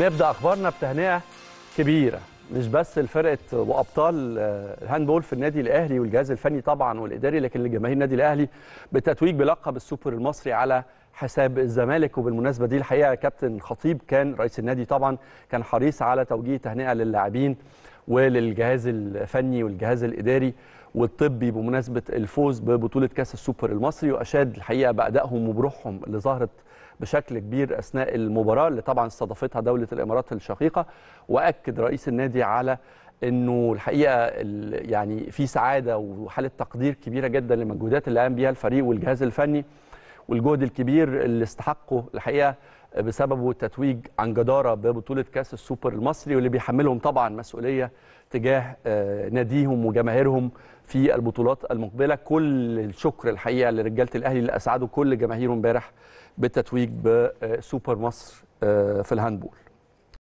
نبدا اخبارنا بتهنئه كبيره مش بس لفرقه وابطال آه، الهاندبول في النادي الاهلي والجهاز الفني طبعا والاداري لكن لجماهير النادي الاهلي بتتويج بلقب السوبر المصري على حساب الزمالك وبالمناسبه دي الحقيقه كابتن خطيب كان رئيس النادي طبعا كان حريص على توجيه تهنئه للاعبين وللجهاز الفني والجهاز الاداري والطبي بمناسبه الفوز ببطوله كاس السوبر المصري واشاد الحقيقه بادائهم وبروحهم اللي ظهرت بشكل كبير اثناء المباراه اللي طبعا استضافتها دوله الامارات الشقيقه واكد رئيس النادي على انه الحقيقه يعني في سعاده وحاله تقدير كبيره جدا للمجهودات اللي قام بيها الفريق والجهاز الفني والجهد الكبير اللي استحقه الحقيقه بسببه التتويج عن جداره ببطوله كاس السوبر المصري واللي بيحملهم طبعا مسؤوليه تجاه آه، ناديهم وجماهيرهم في البطولات المقبله كل الشكر الحقيقه لرجاله الاهلي اللي اسعدوا كل جماهيره امبارح بالتتويج بسوبر مصر آه، في الهاندبول